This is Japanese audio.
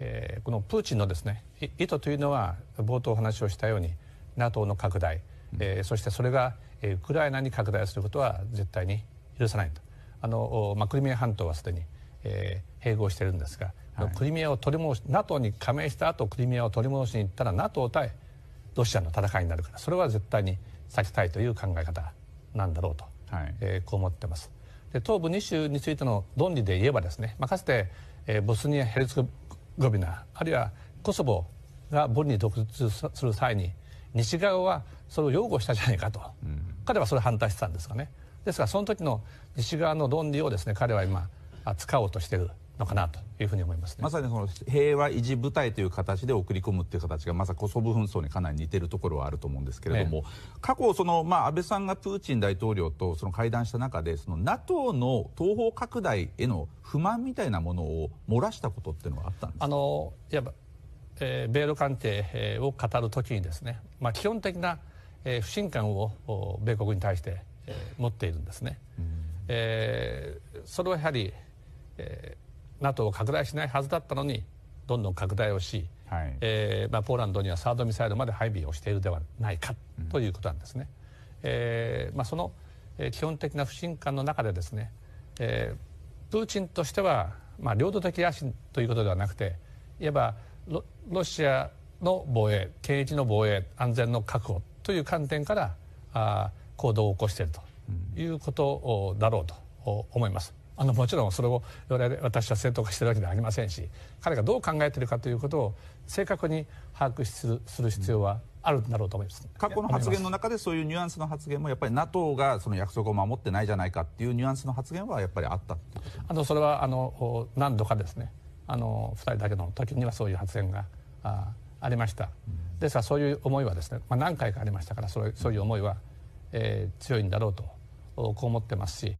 えー、このプーチンのですね意図というのは冒頭お話をしたように NATO の拡大、えー、そしてそれが、えー、ウクライナに拡大することは絶対に許さないとあの、まあ、クリミア半島はすでに、えー、併合しているんですが、はい、クリミアを取り戻し NATO に加盟した後クリミアを取り戻しに行ったら NATO 対ロシアの戦いになるからそれは絶対に避けたいという考え方なんだろうと、はい、えー、こう思ってます。で東部2州についての論理で言えばですね、まあ、かつて、えー、ボスニア・ヘルツクゴビナあるいはコソボがボリに独立する際に西側はそれを擁護したじゃないかと、うん、彼はそれ反対してたんですかねですからその時の西側の論理をですね彼は今使おうとしてるのかなというふうに思います、ね、まさにその平和維持部隊という形で送り込むという形がまさにコソボ紛争にかなり似ているところはあると思うんですけれども、ね、過去その、まあ、安倍さんがプーチン大統領とその会談した中でその NATO の東方拡大への不満みたいなものを漏らしたことっていうのはあったんですかあのやっぱ、えー、米ロ関係を語るときにですね、まあ、基本的なえ不信感を米国に対してえ持っているんですね。うん、えー、それはやはり、えー NATO を拡大しないはずだったのにどんどん拡大をし、はい、えー、まあ、ポーランドにはサードミサイルまで配備をしているではないかということなんですね。うん、えー、まあ、その基本的な不信感の中でですね、えー、プーチンとしては、まあ、領土的野心ということではなくていわばロシアの防衛権益の防衛安全の確保という観点からあ行動を起こしているということだろうと思います。あのもちろんそれを我々私は正当化してるわけではありませんし彼がどう考えているかということを正確に把握するする必要はあるんだろうと思います過去の発言の中でそういうニュアンスの発言もやっぱり NATO がその約束を守ってないじゃないかっていうニュアンスの発言はやっぱりあったあのそれはあの何度かですねあの2人だけの時にはそういう発言があありました、ですからそういう思いはですね、まあ、何回かありましたからそういうそういう思いは、えー、強いんだろうとこう思ってますし。